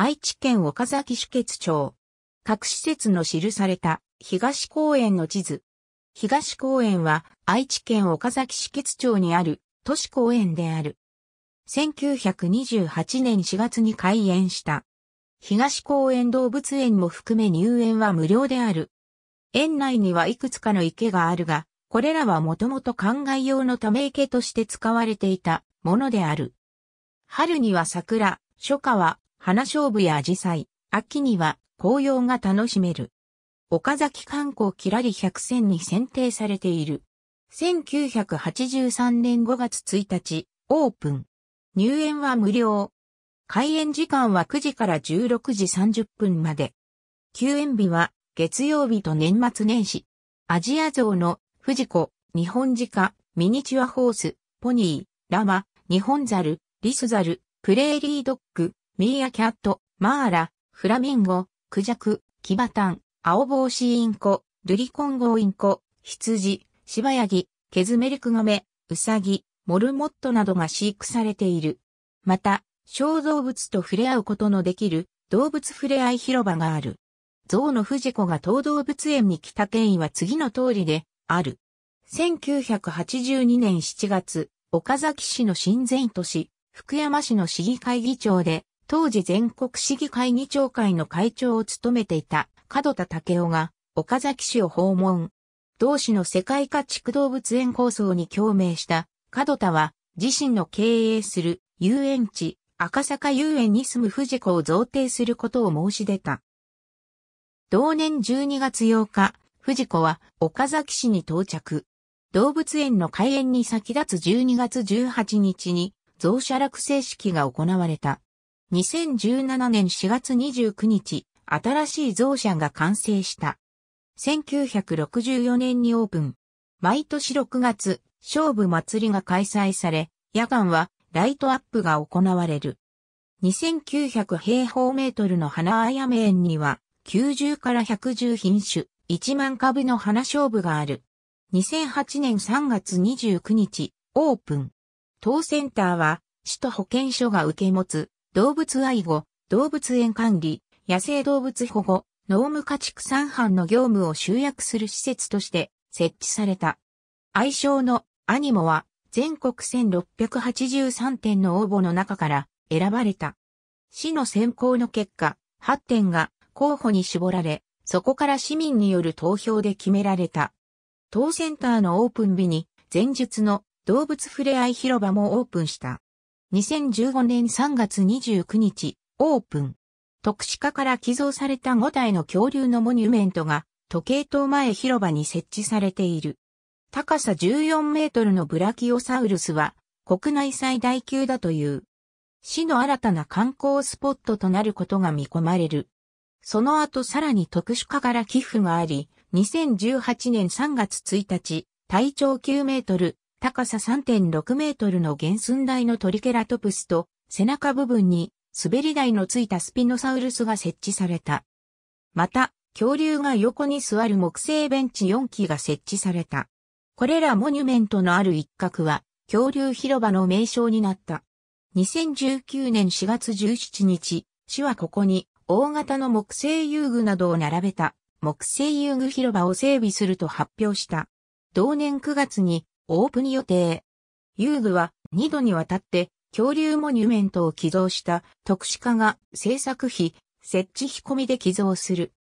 愛知県岡崎市決町。各施設の記された東公園の地図。東公園は愛知県岡崎市決町にある都市公園である。1928年4月に開園した。東公園動物園も含め入園は無料である。園内にはいくつかの池があるが、これらはもともと灌漑用のため池として使われていたものである。春には桜、初夏は花勝負やアジサイ、秋には紅葉が楽しめる。岡崎観光キラリ100選に選定されている。1983年5月1日、オープン。入園は無料。開園時間は9時から16時30分まで。休園日は月曜日と年末年始。アジア像の富士子、日本鹿、ミニチュアホース、ポニー、ラマ、日本ザル、リスザル、プレーリードッグ、ミーアキャット、マーラ、フラミンゴ、クジャク、キバタン、青帽子インコ、ルリコンゴインコ、羊、シバヤギ、ケズメリクガメ、ウサギ、モルモットなどが飼育されている。また、小動物と触れ合うことのできる動物触れ合い広場がある。ゾウのフジコが東動物園に来た経緯は次の通りである。1982年7月、岡崎市の新善都市、福山市の市議会議長で、当時全国市議会議長会の会長を務めていた門田武雄が岡崎市を訪問。同市の世界家畜動物園構想に共鳴した門田は自身の経営する遊園地赤坂遊園に住む藤子を贈呈することを申し出た。同年12月8日、藤子は岡崎市に到着。動物園の開園に先立つ12月18日に、増車落成式が行われた。2017年4月29日、新しい造車が完成した。1964年にオープン。毎年6月、勝負祭りが開催され、夜間はライトアップが行われる。2900平方メートルの花あやめ園には、90から110品種、1万株の花勝負がある。2008年3月29日、オープン。当センターは、市と保健所が受け持つ、動物愛護、動物園管理、野生動物保護、農務家畜産班の業務を集約する施設として設置された。愛称のアニモは全国1683点の応募の中から選ばれた。市の選考の結果、8点が候補に絞られ、そこから市民による投票で決められた。当センターのオープン日に前述の動物ふれあい広場もオープンした。2015年3月29日、オープン。特殊化から寄贈された5体の恐竜のモニュメントが、時計塔前広場に設置されている。高さ14メートルのブラキオサウルスは、国内最大級だという。市の新たな観光スポットとなることが見込まれる。その後さらに特殊化から寄付があり、2018年3月1日、体長9メートル、高さ3.6メートルの原寸大のトリケラトプスと、背中部分に滑り台のついたスピノサウルスが設置された。また、恐竜が横に座る木製ベンチ4基が設置された。これらモニュメントのある一角は、恐竜広場の名称になった。2019年4月17日、市はここに大型の木製遊具などを並べた木製遊具広場を整備すると発表した。同年9月にオープン予定。遊具は2度にわたって恐竜モニュメントを寄贈した特殊化が制作費、設置費込みで寄贈する。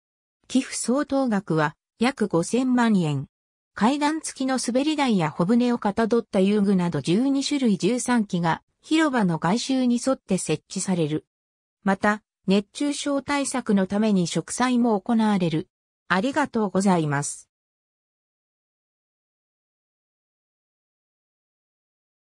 寄付相当額は約5000万円。階段付きの滑り台や小舟をかたどった遊具など12種類13機が広場の外周に沿って設置される。また、熱中症対策のために植栽も行われる。ありがとうございます。